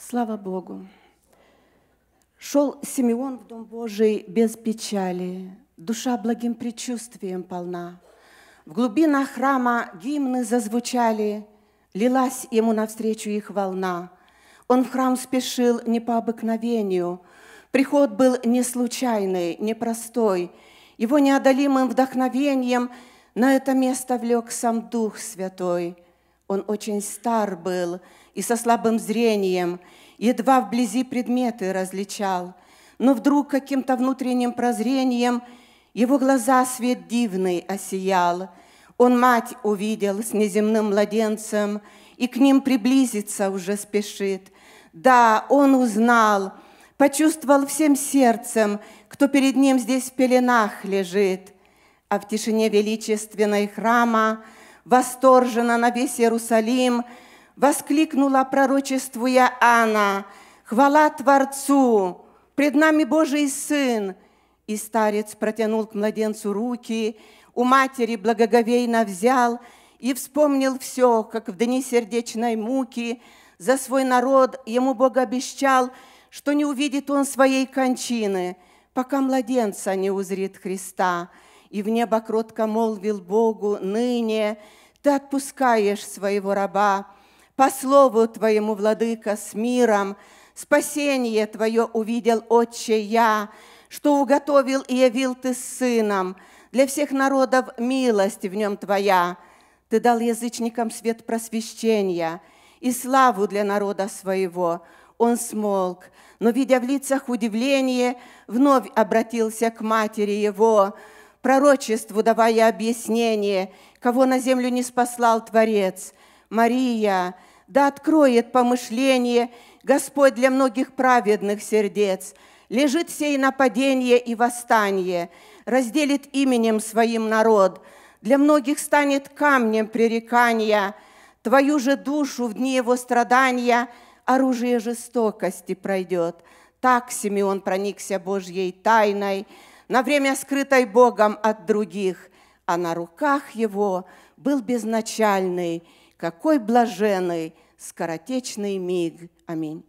Слава Богу! Шел Симеон в Дом Божий без печали, душа благим предчувствием полна. В глубинах храма гимны зазвучали, лилась ему навстречу их волна. Он в храм спешил не по обыкновению, приход был не случайный, непростой. Его неодолимым вдохновением на это место влек сам Дух Святой – он очень стар был и со слабым зрением, едва вблизи предметы различал. Но вдруг каким-то внутренним прозрением его глаза свет дивный осиял. Он мать увидел с неземным младенцем, и к ним приблизиться уже спешит. Да, он узнал, почувствовал всем сердцем, кто перед ним здесь в пеленах лежит. А в тишине величественной храма – восторженно на весь Иерусалим, воскликнула пророчествуя Анна, «Хвала Творцу! Пред нами Божий Сын!» И старец протянул к младенцу руки, у матери благоговейно взял и вспомнил все, как в дни сердечной муки за свой народ ему Бог обещал, что не увидит он своей кончины, пока младенца не узрит Христа. И в небо кротко молвил Богу, ныне ты отпускаешь своего раба, по слову Твоему, Владыка, с миром. Спасение Твое увидел Отче я, что уготовил и явил Ты с Сыном. Для всех народов милость в нем Твоя. Ты дал язычникам свет просвещения и славу для народа своего. Он смолк, но, видя в лицах удивление, вновь обратился к матери его – пророчеству давая объяснение, кого на землю не спаслал Творец. Мария, да откроет помышление Господь для многих праведных сердец, лежит сей нападение и восстание, разделит именем своим народ, для многих станет камнем пререкания, твою же душу в дни его страдания оружие жестокости пройдет. Так Симеон проникся Божьей тайной, на время скрытой Богом от других, а на руках его был безначальный, какой блаженный, скоротечный миг. Аминь.